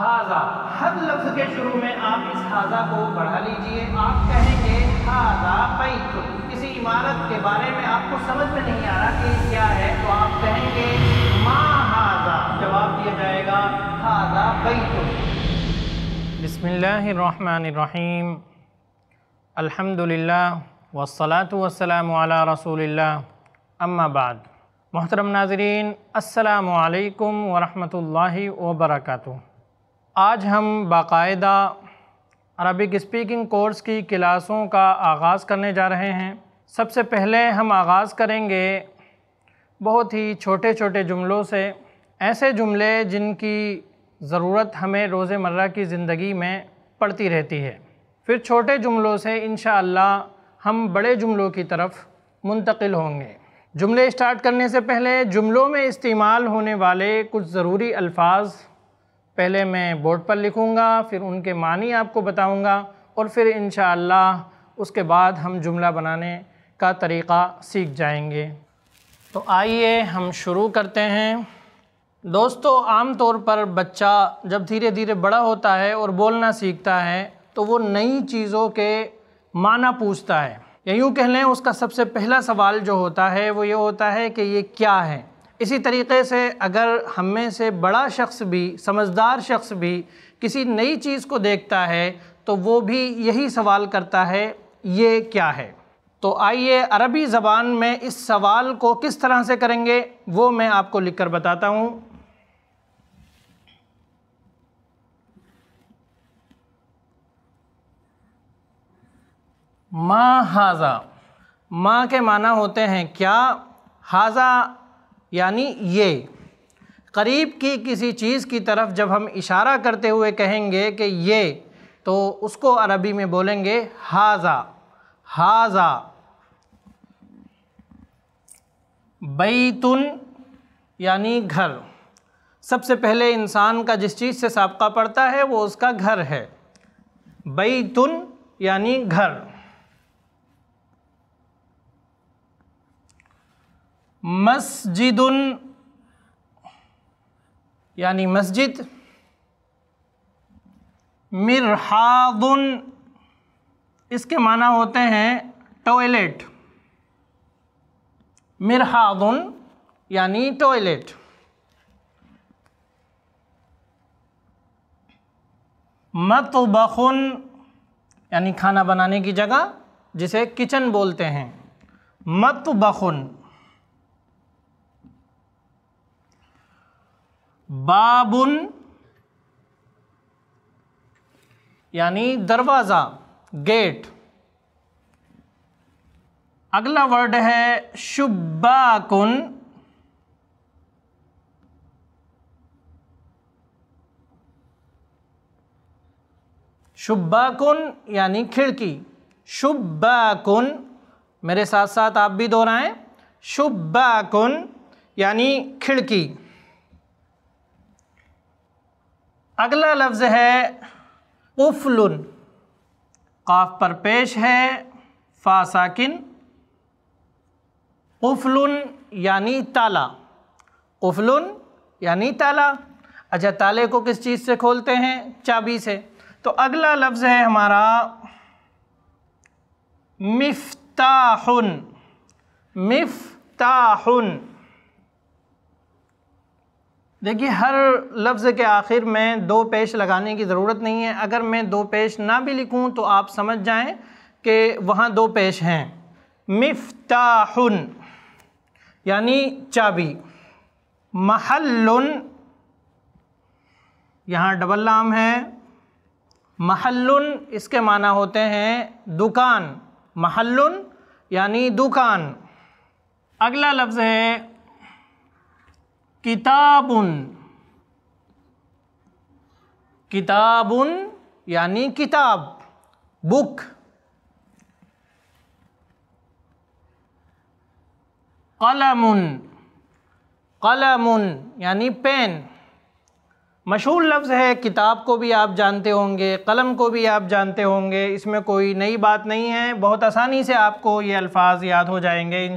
हाजा हर लफ्ज के शुरू में आप इस हाजा को बढ़ा लीजिए आप कहेंगे हाजा बैत किसी इमारत के बारे में आपको समझ में नहीं आ रहा कि क्या है तो आप कहेंगे माँ हाजा जवाब दिया जाएगा हाजा बैत बिस्मिल्लाहिर्रहमानिर्रहीम अल्हम्दुलिल्लाह वसलात वसलाम अला रसूलिल्लाह अम्मा बाद मोहतरम नाजरीन अस्सलाम वालेकुम वरहमतुल्लाहि वबरकatuh आज हम बाकायदा अरबिक स्पीकिंग कोर्स की क्लासों का आगाज़ करने जा रहे हैं सबसे पहले हम आगाज़ करेंगे बहुत ही छोटे छोटे जुमलों से ऐसे जुमले जिनकी ज़रूरत हमें रोज़मर्रा की ज़िंदगी में पड़ती रहती है फिर छोटे जुमलों से इन हम बड़े जुमलों की तरफ मुंतकिल होंगे जुमले स्टार्ट करने से पहले जुमलों में इस्तेमाल होने वाले कुछ ज़रूरी अल्फाज पहले मैं बोर्ड पर लिखूँगा फिर उनके मानी आपको बताऊँगा और फिर इन उसके बाद हम जुमला बनाने का तरीक़ा सीख जाएंगे तो आइए हम शुरू करते हैं दोस्तों आम तौर पर बच्चा जब धीरे धीरे बड़ा होता है और बोलना सीखता है तो वो नई चीज़ों के माना पूछता है यूँ कह लें उसका सबसे पहला सवाल जो होता है वो ये होता है कि ये क्या है इसी तरीके से अगर हम में से बड़ा शख्स भी समझदार शख्स भी किसी नई चीज़ को देखता है तो वो भी यही सवाल करता है ये क्या है तो आइए अरबी ज़बान में इस सवाल को किस तरह से करेंगे वो मैं आपको लिखकर बताता हूँ माँ हाजा माँ के माना होते हैं क्या हाजा यानी ये करीब की किसी चीज़ की तरफ जब हम इशारा करते हुए कहेंगे कि ये तो उसको अरबी में बोलेंगे हाजा हाजा बैतुन यानी घर सबसे पहले इंसान का जिस चीज़ से सबका पड़ता है वो उसका घर है बैतुन यानी घर मस्जिदुन यानी मस्जिद मिरहाद इसके माना होते हैं टॉयलेट मिरहाद यानी टॉयलेट मतबखुन यानी खाना बनाने की जगह जिसे किचन बोलते हैं मतबखुन बाबुन यानी दरवाज़ा गेट अगला वर्ड है शुब्बाकुन शुब्बाकुन यानी खिड़की शुब्बाकुन मेरे साथ साथ आप भी दोहराएं शुब्बाकुन यानी खिड़की अगला लफ्ज़ है उफलुन काफ पर पेश है फासाकिन उफल उफलुन यानी ताला उफलुन यानी ताला अच्छा ताले को किस चीज़ से खोलते हैं चाबी से तो अगला लफ्ज़ है हमारा मिफ्ताहुन मिफ्ताहुन देखिए हर लफ्ज़ के आखिर में दो पेश लगाने की ज़रूरत नहीं है अगर मैं दो पेश ना भी लिखूं तो आप समझ जाएं कि वहाँ दो पेश हैं मिफ्ताहुन यानी चाबी महल्लुन यहाँ डबल नाम है महल्लुन इसके माना होते हैं दुकान महल्लुन यानी दुकान अगला लफ्ज़ है किताबुन किताबुन यानी किताब बुक कलमुन कलमुन यानी पेन मशहूर लफ्ज़ है किताब को भी आप जानते होंगे कलम को भी आप जानते होंगे इसमें कोई नई बात नहीं है बहुत आसानी से आपको ये अल्फाज याद हो जाएंगे इन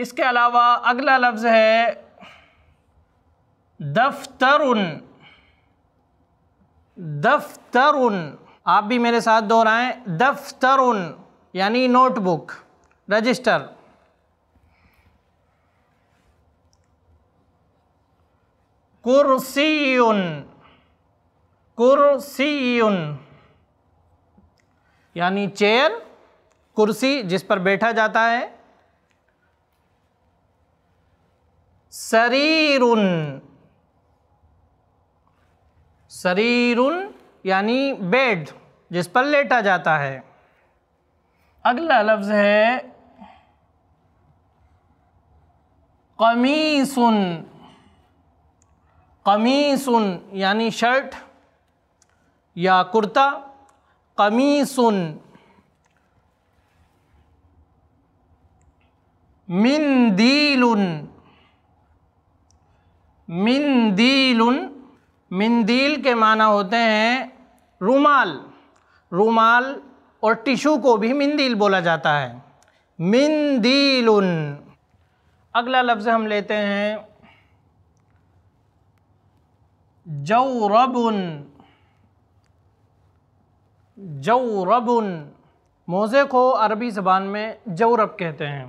इसके अलावा अगला लफ्ज़ है दफ्तर दफ्तरुन आप भी मेरे साथ दोहराएं दफ्तरुन यानी नोटबुक रजिस्टर कुर्सीन कुर्सीन यानी चेयर कुर्सी जिस पर बैठा जाता है शरीर शरीरुन यानी बेड जिस पर लेटा जाता है अगला लफ्ज़ है कमीसुन कमीसुन यानी शर्ट या कुर्ता कमीसुन मिन दीलुन मिंदील मिंदील के माना होते हैं रुमाल रुमाल और टिशू को भी मिंदील बोला जाता है मिंदील अगला लफ्ज़ हम लेते हैं जौरबुन जौरबुन मोज़े को अरबी ज़बान में जौरब कहते हैं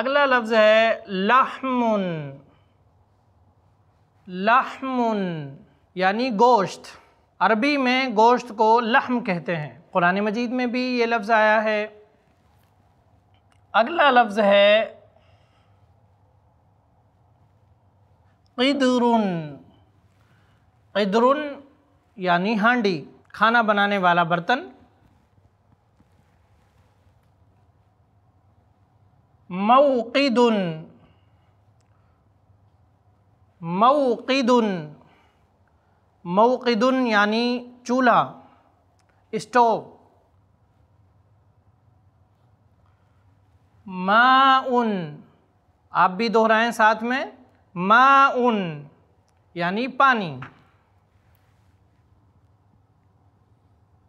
अगला लफ्ज़ है लहमुन लहमुन यानी गोश्त अरबी में गोश्त को लहम कहते हैं कुरान मजीद में भी ये लफ्ज़ आया है अगला लफ्ज़ है इदरुन इदरुन यानी हांडी खाना बनाने वाला बर्तन मऊक़िदन मऊक़िदन मऊदन यानी चूल्हा स्टोव माउन आप भी दोहराएं साथ में माउन यानी पानी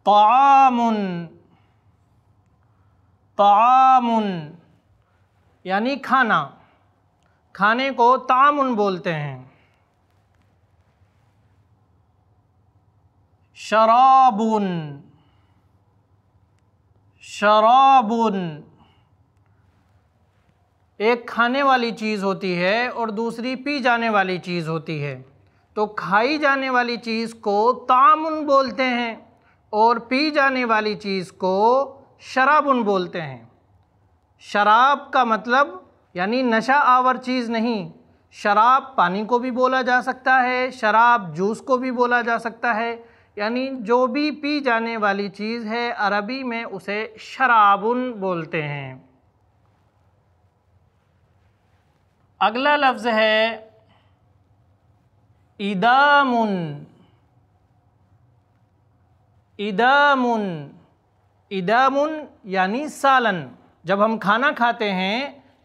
तामुन तामुन यानी खाना खाने को तामुन बोलते हैं शराबुन शराबुन एक खाने वाली चीज़ होती है और दूसरी पी जाने वाली चीज़ होती है तो खाई जाने वाली चीज़ को तामुन बोलते हैं और पी जाने वाली चीज़ को शराबुन बोलते हैं शराब का मतलब यानी नशा आवर चीज़ नहीं शराब पानी को भी बोला जा सकता है शराब जूस को भी बोला जा सकता है यानी जो भी पी जाने वाली चीज़ है अरबी में उसे शराबुन बोलते हैं अगला लफ्ज़ है इदामुन इदामुन इदामुन यानी सालन जब हम खाना खाते हैं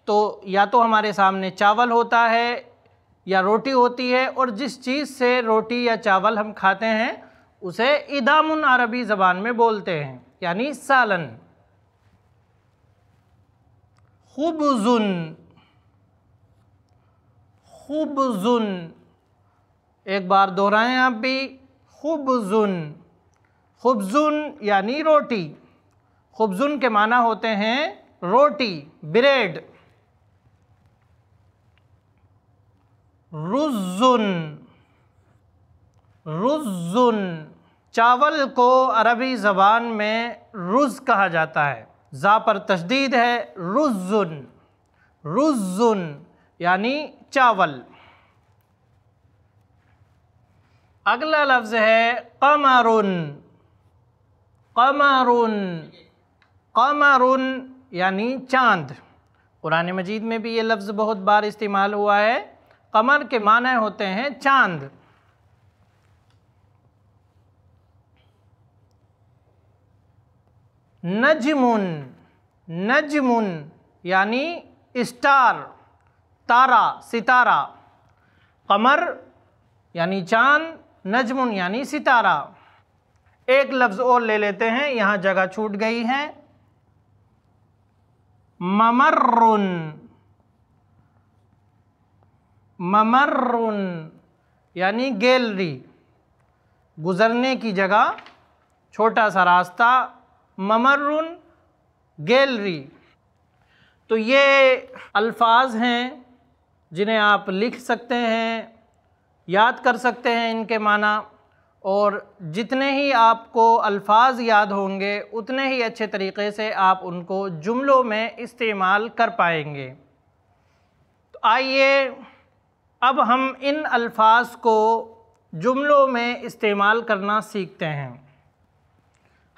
तो या तो हमारे सामने चावल होता है या रोटी होती है और जिस चीज़ से रोटी या चावल हम खाते हैं उसे इदामुन अरबी ज़बान में बोलते हैं यानी सालन खुबजुन खुबजुन एक बार दोहराएं आप भी खुबजुन खुबजुन यानी रोटी खुबजुन के माना होते हैं रोटी ब्रेड रुजुन रुजुन चावल को अरबी ज़बान में रुज कहा जाता है ज़ा पर तशदीद है रुजुन रुजुन यानी चावल अगला लफ्ज़ है कमरुन कमरुन कमरुन यानी चाँद कुरान मजीद में भी ये लफ्ज़ बहुत बार इस्तेमाल हुआ है कमर के माने होते हैं चाँद नजमुन नजमुन यानी स्टार तारा सितारा कमर यानी चाँद नजमुन यानी सितारा एक लफ्ज़ और ले लेते हैं यहाँ जगह छूट गई है ममर्रुन ममर्रुन यानी गैलरी गुज़रने की जगह छोटा सा रास्ता ममरुन गैलरी तो ये अल्फाज हैं जिन्हें आप लिख सकते हैं याद कर सकते हैं इनके माना और जितने ही आपको अल्फाज याद होंगे उतने ही अच्छे तरीके से आप उनको जुमलों में इस्तेमाल कर पाएंगे तो आइए अब हम इन अल्फाज को जुमलों में इस्तेमाल करना सीखते हैं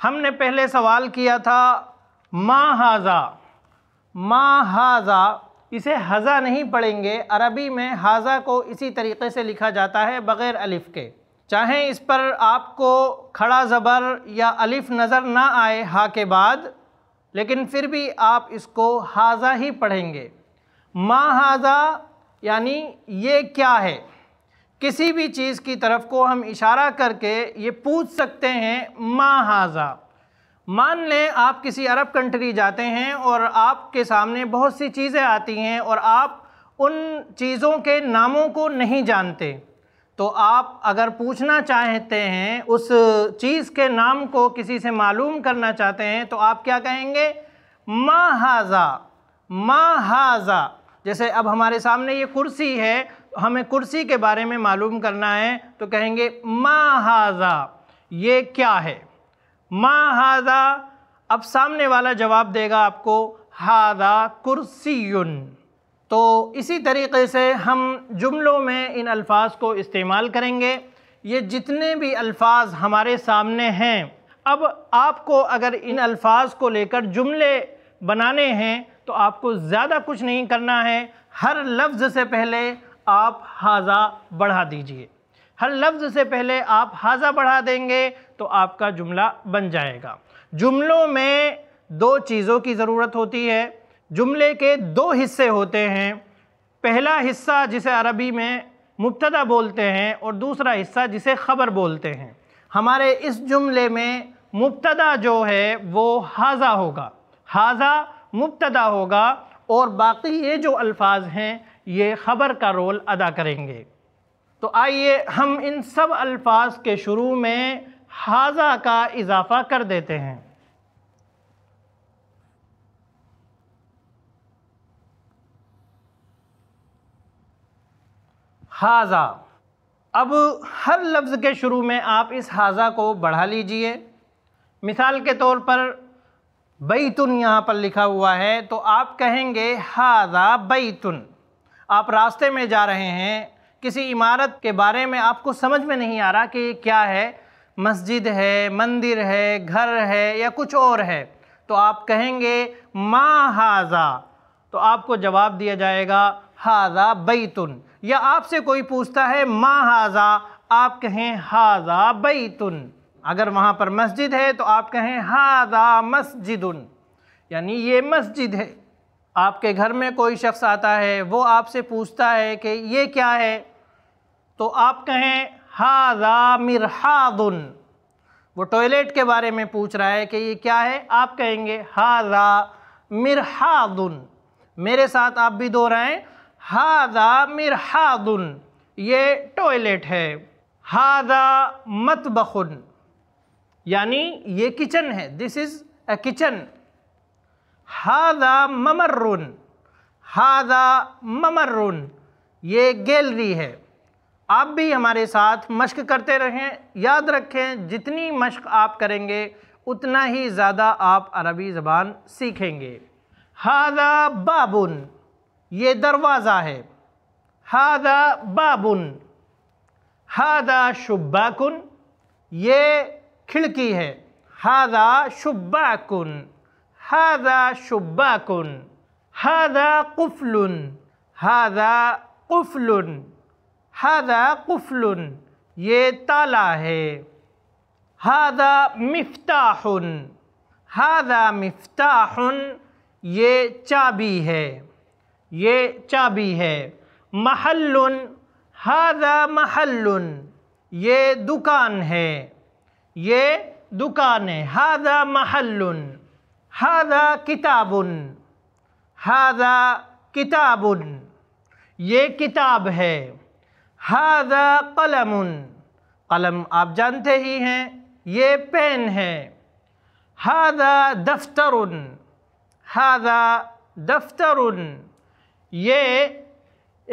हमने पहले सवाल किया था मा हाजा मा हाजा इसे हज़ा नहीं पढ़ेंगे अरबी में हाजा को इसी तरीके से लिखा जाता है बग़ैर अलिफ़ के चाहे इस पर आपको खड़ा ज़बर या अलिफ नज़र ना आए हा के बाद लेकिन फिर भी आप इसको हाजा ही पढ़ेंगे मा हाजा यानी ये क्या है किसी भी चीज़ की तरफ को हम इशारा करके ये पूछ सकते हैं मा हाजा मान लें आप किसी अरब कंट्री जाते हैं और आपके सामने बहुत सी चीज़ें आती हैं और आप उन चीज़ों के नामों को नहीं जानते तो आप अगर पूछना चाहते हैं उस चीज़ के नाम को किसी से मालूम करना चाहते हैं तो आप क्या कहेंगे मा हाजा मा हाजा जैसे अब हमारे सामने ये कुर्सी है हमें कुर्सी के बारे में मालूम करना है तो कहेंगे मा हाजा ये क्या है हाजा अब सामने वाला जवाब देगा आपको हादा कुर्सी तो इसी तरीके से हम जुमलों में इन अल्फाज को इस्तेमाल करेंगे ये जितने भी अल्फाज हमारे सामने हैं अब आपको अगर इन अल्फाज को लेकर जुमले बनाने हैं तो आपको ज़्यादा कुछ नहीं करना है हर लफ्ज़ से पहले आप हाजा बढ़ा दीजिए हर लफ्ज़ से पहले आप हाजा बढ़ा देंगे तो आपका जुमला बन जाएगा जुमलों में दो चीज़ों की ज़रूरत होती है जुमले के दो हिस्से होते हैं पहला हिस्सा जिसे अरबी में मुबतदा बोलते हैं और दूसरा हिस्सा जिसे ख़बर बोलते हैं हमारे इस जुमले में मुबतदा जो है वो हाजा होगा हाजा मुबतदा होगा और बाकी ये जो अल्फाज हैं ये ख़बर का रोल अदा करेंगे तो आइए हम इन सब अल्फाज के शुरू में हाजा का इजाफ़ा कर देते हैं हाजा अब हर लफ्ज़ के शुरू में आप इस हाजा को बढ़ा लीजिए मिसाल के तौर पर बैतुन यहाँ पर लिखा हुआ है तो आप कहेंगे हाजा बैतुन आप रास्ते में जा रहे हैं किसी इमारत के बारे में आपको समझ में नहीं आ रहा कि क्या है मस्जिद है मंदिर है घर है या कुछ और है तो आप कहेंगे मा हाजा तो आपको जवाब दिया जाएगा हाजा बैतुन या आपसे कोई पूछता है मा हाजा आप कहें हाजा बैतुन अगर वहाँ पर मस्जिद है तो आप कहें हाजा मस्जिदन यानी ये मस्जिद है आपके घर में कोई शख्स आता है वो आपसे पूछता है कि ये क्या है तो आप कहें हाजा हादुन वो टॉयलेट के बारे में पूछ रहा है कि ये क्या है आप कहेंगे हाजा हादुन मेरे साथ आप भी दोहराएं हाजा मिरहादुन ये टॉयलेट है हाजा मतबखुन यानी ये किचन है दिस इज़ अ किचन हाजा ममर्रुन हाजा ममर्रुन ये गैलरी है आप भी हमारे साथ मश्क करते रहें याद रखें जितनी मश्क आप करेंगे उतना ही ज़्यादा आप अरबी ज़बान सीखेंगे हाजा बाबुन ये दरवाज़ा है हादा बाबुन हादा शुब्बाकुन ये खिड़की है हादा शुब्बाकुन हादा शुब्बाकुन हादा कुफलुन हादा कुफलुन हादा कुफलुन ये ताला है हादा मिफ्ताहुन हादा मिफ्ताहुन ये चाबी है ये चाबी है महल्लुन हाजा महल्लुन ये दुकान है ये दुकान है हाजा महल्लुन हाजा किताबुन हाजा किताबुन ये किताब है हाजा कलमुन कलम आप जानते ही हैं ये पेन है हाजा दफ्तरुन हाजा दफ्तरुन ये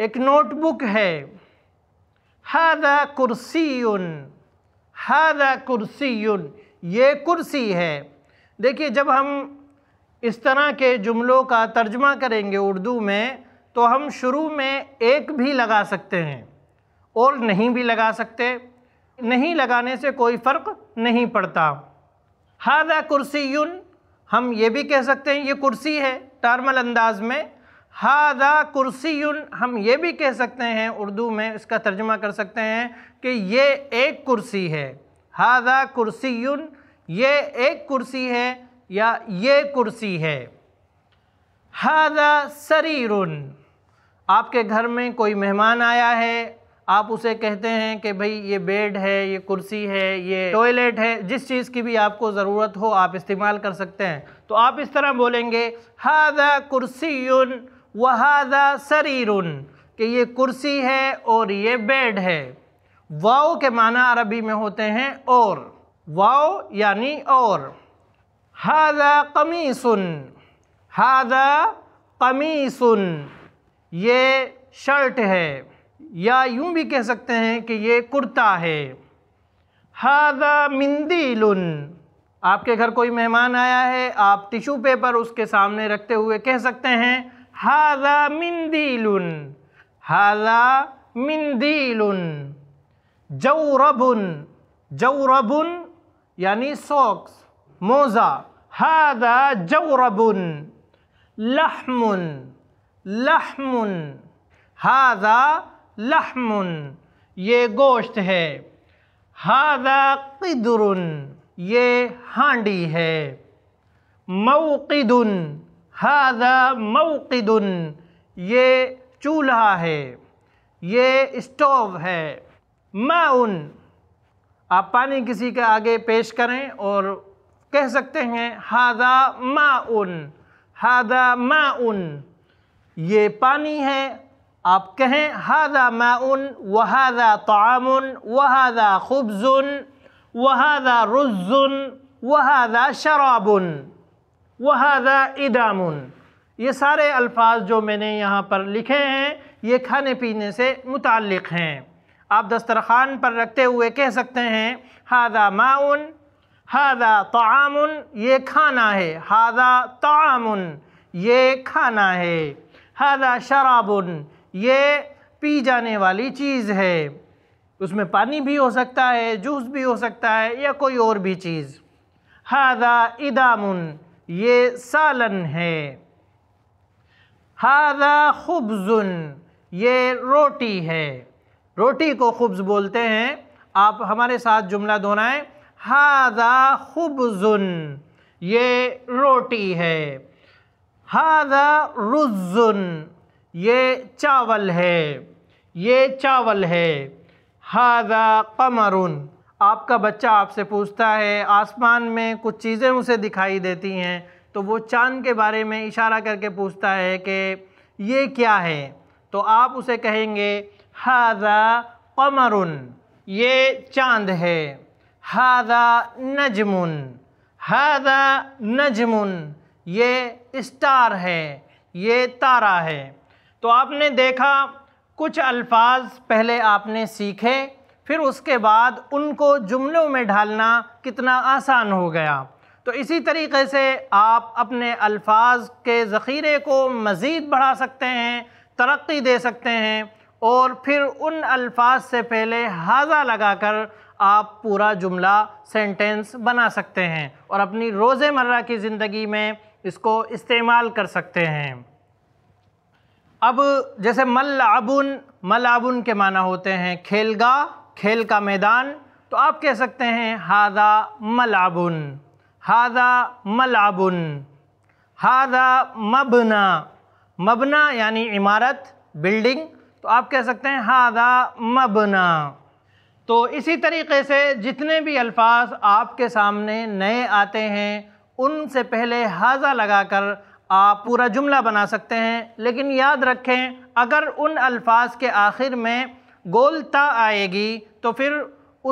एक नोटबुक है हादा कुर्सीन हादा कुर्सीन ये कुर्सी है देखिए जब हम इस तरह के जुमलों का तर्जमा करेंगे उर्दू में तो हम शुरू में एक भी लगा सकते हैं और नहीं भी लगा सकते नहीं लगाने से कोई फ़र्क नहीं पड़ता हादा कुर्सीन हम ये भी कह सकते हैं ये कुर्सी है टार्मल अंदाज में हादा कुर्सी हम ये भी कह सकते हैं उर्दू में इसका तर्जमा कर सकते हैं कि ये एक कुर्सी है हादा कुर्सी ये एक कुर्सी है या ये कुर्सी है हादा शरीर आपके घर में कोई मेहमान आया है आप उसे कहते हैं कि भाई ये बेड है ये कुर्सी है ये टॉयलेट है जिस चीज़ की भी आपको ज़रूरत हो आप इस्तेमाल कर सकते हैं तो आप इस तरह बोलेंगे हादा कुर्सी वहादा सरीरुन कि ये कुर्सी है और ये बेड है वाओ के माना अरबी में होते हैं और वाओ यानी और हादा सुन हादा सुन ये शर्ट है या यूं भी कह सकते हैं कि ये कुर्ता है हादा लुन आपके घर कोई मेहमान आया है आप टिशू पेपर उसके सामने रखते हुए कह सकते हैं هذا منديل هذا منديل جورب جورب يعني سوكس موزة هذا جورب لحم لحم هذا لحم یہ گوشت ہے هذا قدر یہ ہانڈی ہے موقد हाजा मौकदन ये चूल्हा है ये स्टोव है माउन आप पानी किसी के आगे पेश करें और कह सकते हैं हाद माउन हाद माउन ये पानी है आप कहें हादा माउन वहादा तामुन वहादा खुबजुन वहादा रुज़ुन वहादा शराबुन वहादा इदामुन ये सारे अल्फाज जो मैंने यहाँ पर लिखे हैं ये खाने पीने से मुतक़ हैं आप दस्तरखान पर रखते हुए कह सकते हैं हादा माउन हादा तामुन ये खाना है हादा तामुन ये खाना है हादा शराबुन ये पी जाने वाली चीज़ है उसमें पानी भी हो सकता है जूस भी हो सकता है या कोई और भी चीज़ हादा इदामुन ये सालन है हादा खुब्ज़ुन ये रोटी है रोटी को खुब्ज़ बोलते हैं आप हमारे साथ जुमला दोहराएं हादा खुब्ज़ुन ये रोटी है हादा रुजुन ये चावल है ये चावल है हादा कमरुन आपका बच्चा आपसे पूछता है आसमान में कुछ चीज़ें उसे दिखाई देती हैं तो वो चांद के बारे में इशारा करके पूछता है कि ये क्या है तो आप उसे कहेंगे हाजा कमरुन ये चांद है हाजा नजमुन हाजा नजमुन ये स्टार है ये तारा है तो आपने देखा कुछ अल्फाज पहले आपने सीखे फिर उसके बाद उनको जुमलों में ढालना कितना आसान हो गया तो इसी तरीके से आप अपने अल्फाज के ज़ख़ीरे को मज़ीद बढ़ा सकते हैं तरक्की दे सकते हैं और फिर उन अल्फाज से पहले हाजा लगाकर आप पूरा जुमला सेंटेंस बना सकते हैं और अपनी रोज़मर्रा की ज़िंदगी में इसको इस्तेमाल कर सकते हैं अब जैसे मल आबुन मल आबुन के माना होते हैं खेलगा खेल का मैदान तो आप कह सकते हैं हादा मलाबुन हादा मलाबुन हादा मबना मबना यानी इमारत बिल्डिंग तो आप कह सकते हैं हादा मबना तो इसी तरीके से जितने भी अल्फाज आपके सामने नए आते हैं उनसे पहले हाजा लगाकर आप पूरा जुमला बना सकते हैं लेकिन याद रखें अगर उन अल्फाज के आखिर में गोलता आएगी तो फिर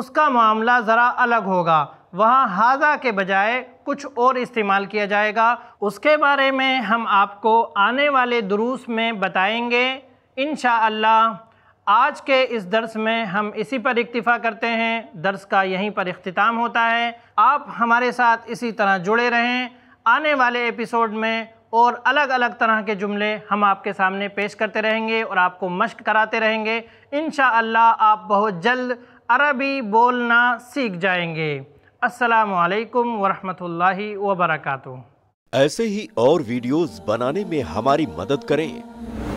उसका मामला ज़रा अलग होगा वहाँ हाजा के बजाय कुछ और इस्तेमाल किया जाएगा उसके बारे में हम आपको आने वाले दुरूस में बताएंगे इन आज के इस दर्स में हम इसी पर इक्तफ़ा करते हैं दर्स का यहीं पर अख्ताम होता है आप हमारे साथ इसी तरह जुड़े रहें आने वाले एपिसोड में और अलग अलग तरह के जुमले हम आपके सामने पेश करते रहेंगे और आपको मश्क कराते रहेंगे इन आप बहुत जल्द अरबी बोलना सीख जाएंगे असलकम वरहमल वबरक ऐसे ही और वीडियोस बनाने में हमारी मदद करें